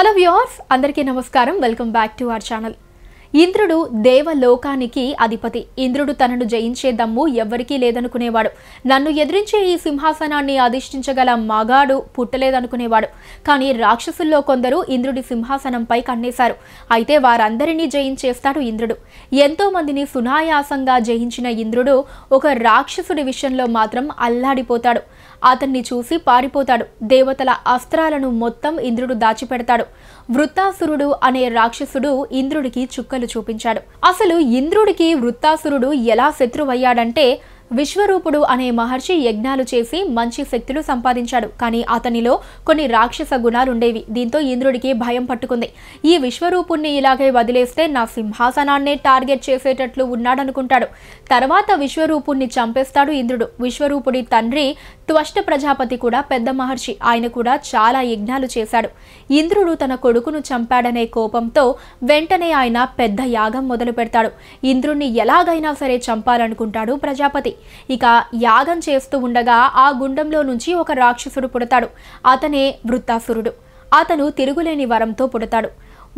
hello viewers అందరికీ నమస్కారం welcome back to our channel ఇంద్రుడు దేవలోకానికి అధిపతి ఇంద్రుడు తనను జయించే దమ్ము ఎవ్వరికీ లేదనుకునేవాడు నన్ను ఎదిరించే ఈ సింహాసనాన్ని అధిష్ఠించగల మగాడు పుట్టలేదనుకునేవాడు కానీ రాక్షసుల్లో కొందరు ఇంద్రుడి సింహాసనంపై కన్నేశారు అయితే వారందరినీ జయించేస్తాడు ఇంద్రుడు ఎంతో మందిని సునాయాసంగా జయించిన ఇంద్రుడు ఒక రాక్షసుడి విషయంలో మాత్రం అల్లాడిపోతాడు అతన్ని చూసి పారిపోతాడు దేవతల అస్త్రాలను మొత్తం ఇంద్రుడు దాచిపెడతాడు వృత్తాసురుడు అనే రాక్షసుడు ఇంద్రుడికి చుక్క చూపించాడు అసలు ఇంద్రుడికి వృత్తాసురుడు ఎలా శత్రువయ్యాడంటే విశ్వరూపుడు అనే మహర్షి యజ్ఞాలు చేసి మంచి శక్తులు సంపాదించాడు కానీ అతనిలో కొన్ని రాక్షస గుణాలుండేవి దీంతో ఇంద్రుడికి భయం పట్టుకుంది ఈ విశ్వరూపుణ్ణి ఇలాగే వదిలేస్తే నా సింహాసనాన్నే టార్గెట్ చేసేటట్లు ఉన్నాడనుకుంటాడు తర్వాత విశ్వరూపుణ్ణి చంపేస్తాడు ఇంద్రుడు విశ్వరూపుడి తండ్రి త్వష్ట ప్రజాపతి కూడా పెద్ద మహర్షి ఆయన కూడా చాలా యజ్ఞాలు చేశాడు ఇంద్రుడు తన కొడుకును చంపాడనే కోపంతో వెంటనే ఆయన పెద్ద యాగం మొదలు పెడతాడు ఇంద్రుణ్ణి ఎలాగైనా సరే చంపాలనుకుంటాడు ప్రజాపతి ఇక యాగం చేస్తూ ఉండగా ఆ గుండంలో నుంచి ఒక రాక్షసుడు పుడతాడు అతనే వృత్తాసురుడు అతను తిరుగులేని వరంతో పుడతాడు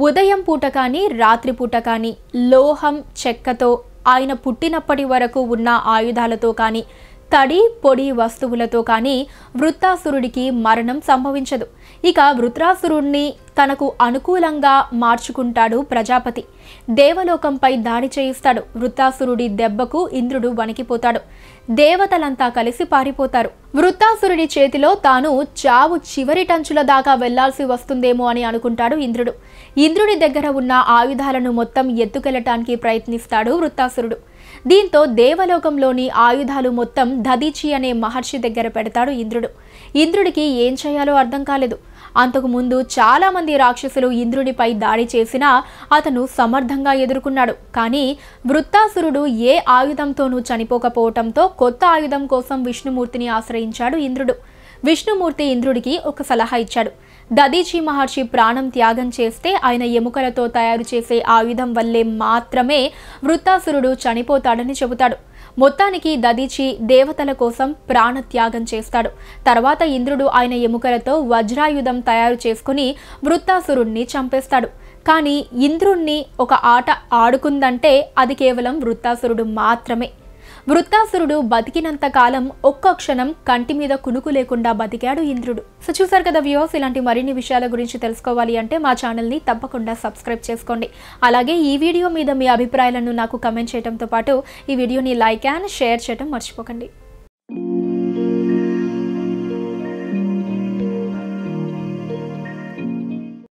ఉదయం పూట కానీ రాత్రి పూట కానీ లోహం చెక్కతో ఆయన పుట్టినప్పటి వరకు ఉన్న ఆయుధాలతో కానీ తడి పొడి వస్తువులతో కానీ వృత్తాసురుడికి మరణం సంభవించదు ఇక వృత్రాసురుణ్ణి తనకు అనుకూలంగా మార్చుకుంటాడు ప్రజాపతి దేవలోకంపై దాడి చేయిస్తాడు వృత్తాసురుడి దెబ్బకు ఇంద్రుడు వణికిపోతాడు దేవతలంతా కలిసి పారిపోతారు వృత్తాసురుడి చేతిలో తాను చావు చివరి టంచుల దాకా వెళ్లాల్సి వస్తుందేమో అని అనుకుంటాడు ఇంద్రుడు ఇంద్రుడి దగ్గర ఉన్న ఆయుధాలను మొత్తం ఎత్తుకెళ్లటానికి ప్రయత్నిస్తాడు వృత్తాసురుడు దీంతో దేవలోకంలోని ఆయుధాలు మొత్తం దదీచి అనే మహర్షి దగ్గర పెడతాడు ఇంద్రుడు ఇంద్రుడికి ఏం చేయాలో అర్థం కాలేదు అంతకుముందు చాలామంది రాక్షసులు ఇంద్రుడిపై దాడి చేసినా అతను సమర్థంగా ఎదుర్కొన్నాడు కానీ వృత్తాసురుడు ఏ ఆయుధంతోనూ చనిపోకపోవటంతో కొత్త ఆయుధం కోసం విష్ణుమూర్తిని ఆశ్రయించాడు ఇంద్రుడు విష్ణుమూర్తి ఇంద్రుడికి ఒక సలహా ఇచ్చాడు దదీచీ మహర్షి ప్రాణం త్యాగం చేస్తే ఆయన ఎముకలతో తయారు చేసే ఆయుధం వల్లే మాత్రమే వృత్తాసురుడు చనిపోతాడని చెబుతాడు మొత్తానికి దదీచి దేవతల కోసం ప్రాణత్యాగం చేస్తాడు తర్వాత ఇంద్రుడు ఆయన ఎముకలతో వజ్రాయుధం తయారు చేసుకుని వృత్తాసురుణ్ణి చంపేస్తాడు కానీ ఇంద్రుణ్ణి ఒక ఆట ఆడుకుందంటే అది కేవలం వృత్తాసురుడు మాత్రమే వృత్తాసురుడు బతికినంత కాలం ఒక్క క్షణం కంటి మీద కునుకు లేకుండా బతికాడు ఇంద్రుడు సో చూసారు కదా వ్యూస్ ఇలాంటి మరిన్ని విషయాల గురించి తెలుసుకోవాలి అంటే మా ఛానల్ని తప్పకుండా సబ్స్క్రైబ్ చేసుకోండి అలాగే ఈ వీడియో మీద మీ అభిప్రాయాలను నాకు కమెంట్ చేయడంతో పాటు ఈ వీడియోని లైక్ అండ్ షేర్ చేయడం మర్చిపోకండి